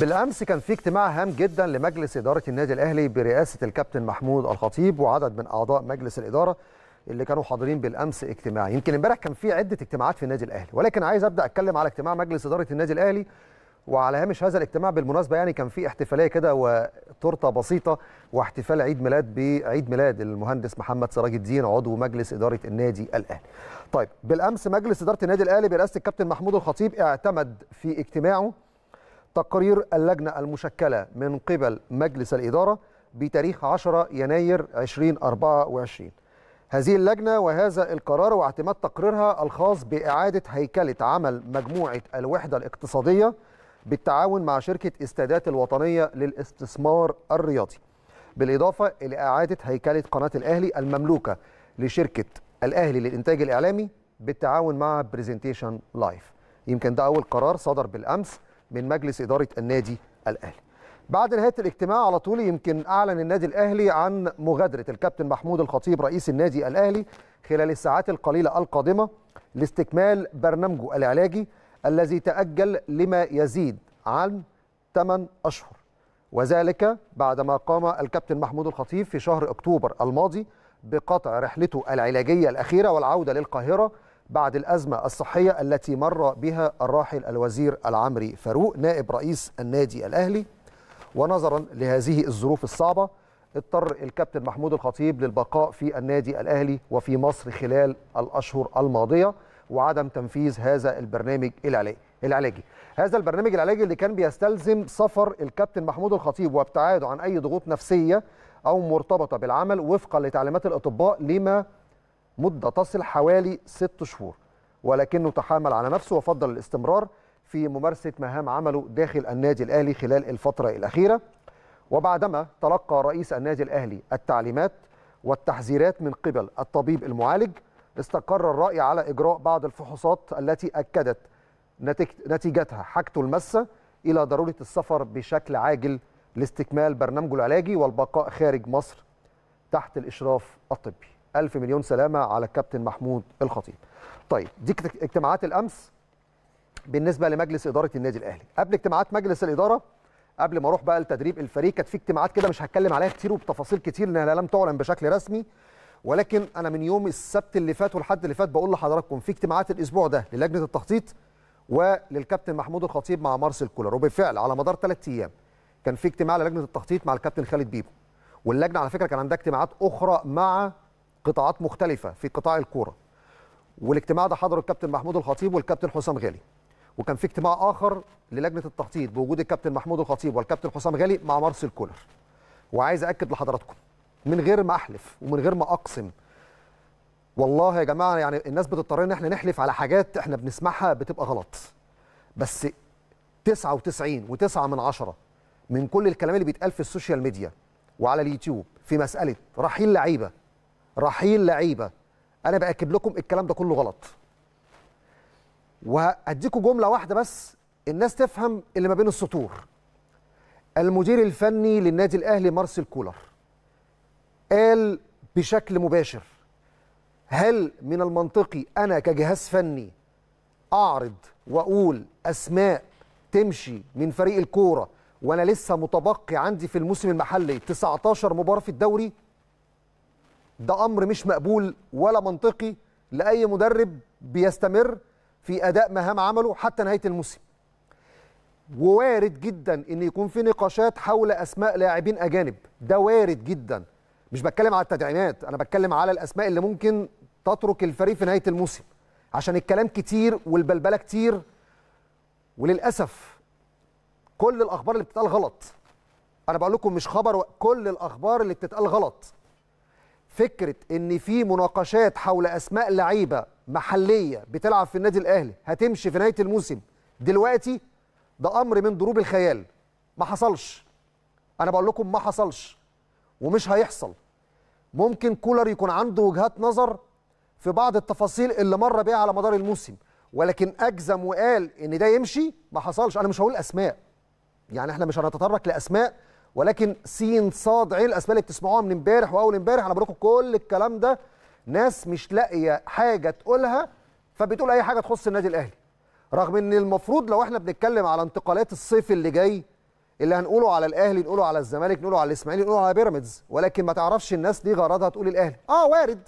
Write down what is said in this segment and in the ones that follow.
بالامس كان في اجتماع هام جدا لمجلس اداره النادي الاهلي برئاسه الكابتن محمود الخطيب وعدد من اعضاء مجلس الاداره اللي كانوا حاضرين بالامس اجتماع يمكن امبارح كان في عده اجتماعات في النادي الاهلي ولكن عايز ابدا اتكلم على اجتماع مجلس اداره النادي الاهلي وعلى هامش هذا الاجتماع بالمناسبه يعني كان في احتفاليه كده وتورته بسيطه واحتفال عيد ميلاد بعيد ميلاد المهندس محمد سراج الدين عضو مجلس اداره النادي الاهلي. طيب بالامس مجلس اداره النادي الاهلي برئاسه الكابتن محمود الخطيب اعتمد في اجتماعه تقرير اللجنه المشكله من قبل مجلس الاداره بتاريخ 10 يناير 2024. هذه اللجنة وهذا القرار واعتماد تقريرها الخاص بإعادة هيكلة عمل مجموعة الوحدة الاقتصادية بالتعاون مع شركة استادات الوطنية للاستثمار الرياضي بالإضافة إلى إعادة هيكلة قناة الأهلي المملوكة لشركة الأهلي للإنتاج الإعلامي بالتعاون مع برزنتيشن لايف يمكن ده أول قرار صدر بالأمس من مجلس إدارة النادي الأهلي بعد نهاية الاجتماع على طول يمكن أعلن النادي الأهلي عن مغادرة الكابتن محمود الخطيب رئيس النادي الأهلي خلال الساعات القليلة القادمة لاستكمال برنامجه العلاجي الذي تأجل لما يزيد عن 8 أشهر وذلك بعدما قام الكابتن محمود الخطيب في شهر أكتوبر الماضي بقطع رحلته العلاجية الأخيرة والعودة للقاهرة بعد الأزمة الصحية التي مر بها الراحل الوزير العمري فاروق نائب رئيس النادي الأهلي ونظرا لهذه الظروف الصعبة اضطر الكابتن محمود الخطيب للبقاء في النادي الأهلي وفي مصر خلال الأشهر الماضية وعدم تنفيذ هذا البرنامج العلاجي هذا البرنامج العلاجي اللي كان بيستلزم سفر الكابتن محمود الخطيب وابتعاده عن اي ضغوط نفسيه او مرتبطه بالعمل وفقا لتعليمات الاطباء لما مده تصل حوالي ست شهور ولكنه تحامل على نفسه وفضل الاستمرار في ممارسه مهام عمله داخل النادي الاهلي خلال الفتره الاخيره وبعدما تلقى رئيس النادي الاهلي التعليمات والتحذيرات من قبل الطبيب المعالج استقر الرأي على إجراء بعض الفحوصات التي أكدت نتيجتها حاجته المسة إلى ضرورة السفر بشكل عاجل لاستكمال برنامجه العلاجي والبقاء خارج مصر تحت الإشراف الطبي ألف مليون سلامة على الكابتن محمود الخطيب طيب دي اجتماعات الأمس بالنسبة لمجلس إدارة النادي الأهلي قبل اجتماعات مجلس الإدارة قبل ما اروح بقى لتدريب الفريق كانت في اجتماعات كده مش هتكلم عليها كتير وبتفاصيل كتير لانها لم تعلن بشكل رسمي ولكن انا من يوم السبت اللي فات والحد اللي فات بقول لحضراتكم في اجتماعات الاسبوع ده للجنه التخطيط وللكابتن محمود الخطيب مع مارسيل كولر وبالفعل على مدار ثلاث ايام كان في اجتماع للجنه التخطيط مع الكابتن خالد بيبو واللجنه على فكره كان عندها اجتماعات اخرى مع قطاعات مختلفه في قطاع الكوره والاجتماع ده حضره الكابتن محمود الخطيب والكابتن حسام غالي وكان في اجتماع اخر للجنه التخطيط بوجود الكابتن محمود الخطيب والكابتن حسام غالي مع مارسيل كولر وعايز اكد لحضراتكم من غير ما احلف ومن غير ما اقسم والله يا جماعه يعني الناس بتضطر ان احنا نحلف على حاجات احنا بنسمعها بتبقى غلط بس 99 و9 من 10 من كل الكلام اللي بيتقال في السوشيال ميديا وعلى اليوتيوب في مساله رحيل لعيبه رحيل لعيبه انا باكد لكم الكلام ده كله غلط وهديكم جمله واحده بس الناس تفهم اللي ما بين السطور المدير الفني للنادي الاهلي مارسيل كولر قال بشكل مباشر هل من المنطقي انا كجهاز فني اعرض واقول اسماء تمشي من فريق الكوره وانا لسه متبقي عندي في الموسم المحلي 19 مباراه في الدوري ده امر مش مقبول ولا منطقي لاي مدرب بيستمر في اداء مهام عمله حتى نهايه الموسم ووارد جدا ان يكون في نقاشات حول اسماء لاعبين اجانب ده وارد جدا مش بتكلم على التدعيمات انا بتكلم على الاسماء اللي ممكن تترك الفريق في نهايه الموسم عشان الكلام كتير والبلبله كتير وللاسف كل الاخبار اللي بتتقال غلط انا بقول لكم مش خبر كل الاخبار اللي بتتقال غلط فكره ان في مناقشات حول اسماء لعيبه محليه بتلعب في النادي الاهلي هتمشي في نهايه الموسم دلوقتي ده امر من ضروب الخيال ما حصلش انا بقول لكم ما حصلش ومش هيحصل ممكن كولر يكون عنده وجهات نظر في بعض التفاصيل اللي مر بيها على مدار الموسم ولكن اجزم وقال ان ده يمشي ما حصلش انا مش هقول اسماء يعني احنا مش هنتطرق لاسماء ولكن سين صاد عين الاسماء اللي بتسمعوها من امبارح واول امبارح انا بقول لكم كل الكلام ده ناس مش لاقيه حاجه تقولها فبتقول اي حاجه تخص النادي الاهلي رغم ان المفروض لو احنا بنتكلم على انتقالات الصيف اللي جاي اللي هنقوله على الاهلي نقوله على الزمالك نقوله على الاسماعيلي نقوله على بيراميدز ولكن ما تعرفش الناس دي غرضها تقول الاهلي اه وارد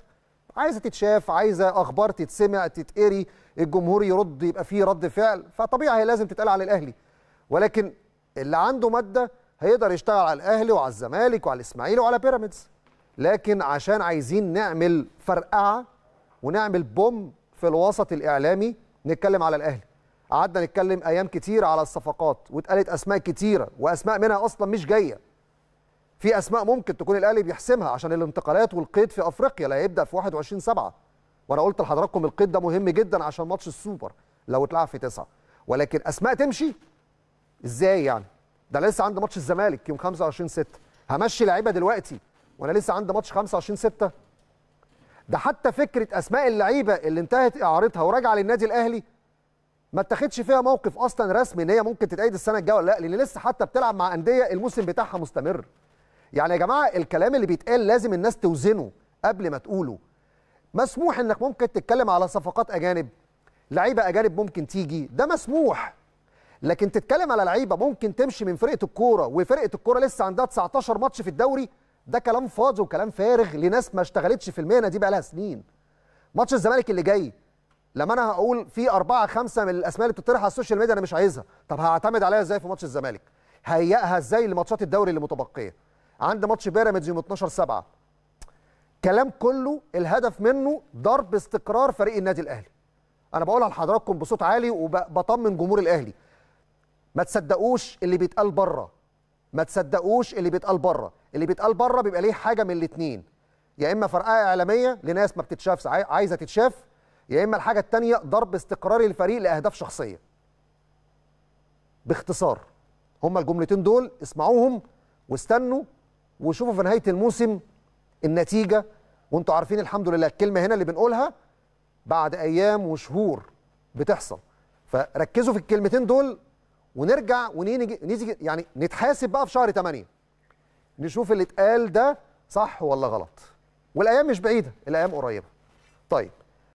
عايزه تتشاف عايزه اخبار تتسمع تتقري الجمهور يرد يبقى فيه رد فعل فطبيعي هي لازم تتقال على الاهلي ولكن اللي عنده ماده هيقدر يشتغل على الاهلي وعلى الزمالك وعلى الاسماعيلي وعلى بيراميدز لكن عشان عايزين نعمل فرقعه ونعمل بوم في الوسط الاعلامي نتكلم على الاهلي قعدنا نتكلم ايام كتير على الصفقات واتقالت اسماء كتيره واسماء منها اصلا مش جايه في اسماء ممكن تكون الاهلي بيحسمها عشان الانتقالات والقيد في افريقيا لا هيبدا في 21 7 وانا قلت لحضراتكم القيد ده مهم جدا عشان ماتش السوبر لو اتلعب في 9 ولكن اسماء تمشي ازاي يعني ده لسه عندي ماتش الزمالك يوم 25 6 همشي لعيبه دلوقتي وانا لسه عندي ماتش 25 6 ده حتى فكره اسماء اللعيبه اللي انتهت اعارتها وراجعه للنادي الاهلي ما اتخذش فيها موقف اصلا رسمي ان هي ممكن تتأيد السنه الجايه ولا لا لان لسه حتى بتلعب مع انديه الموسم بتاعها مستمر يعني يا جماعه الكلام اللي بيتقال لازم الناس توزنه قبل ما تقوله مسموح انك ممكن تتكلم على صفقات اجانب لعيبه اجانب ممكن تيجي ده مسموح لكن تتكلم على لعيبه ممكن تمشي من فرقه الكوره وفرقه الكوره لسه عندها 19 ماتش في الدوري ده كلام فاضي وكلام فارغ لناس ما اشتغلتش في المهنه دي بقالها سنين ماتش الزمالك اللي جاي لما انا هقول في أربعة خمسة من الأسماء اللي بتطرح على السوشيال ميديا أنا مش عايزها طب هعتمد عليها إزاي في ماتش الزمالك هيئها إزاي لماتشات الدوري اللي متبقية عند ماتش بيراميدز يوم 12 7 كلام كله الهدف منه ضرب استقرار فريق النادي الأهلي أنا بقولها لحضراتكم بصوت عالي وبطمن جمهور الأهلي ما تصدقوش اللي بيتقال بره ما تصدقوش اللي بيتقال بره اللي بيتقال بره بيبقى ليه حاجه من الاثنين يا اما فرقه اعلاميه لناس ما بتتشافش عايزه تتشاف يا اما الحاجه الثانيه ضرب استقرار الفريق لاهداف شخصيه باختصار هما الجملتين دول اسمعوهم واستنوا وشوفوا في نهايه الموسم النتيجه وانتوا عارفين الحمد لله الكلمه هنا اللي بنقولها بعد ايام وشهور بتحصل فركزوا في الكلمتين دول ونرجع ونيجي يعني نتحاسب بقى في شهر 8 نشوف اللي اتقال ده صح ولا غلط والايام مش بعيده الايام قريبه طيب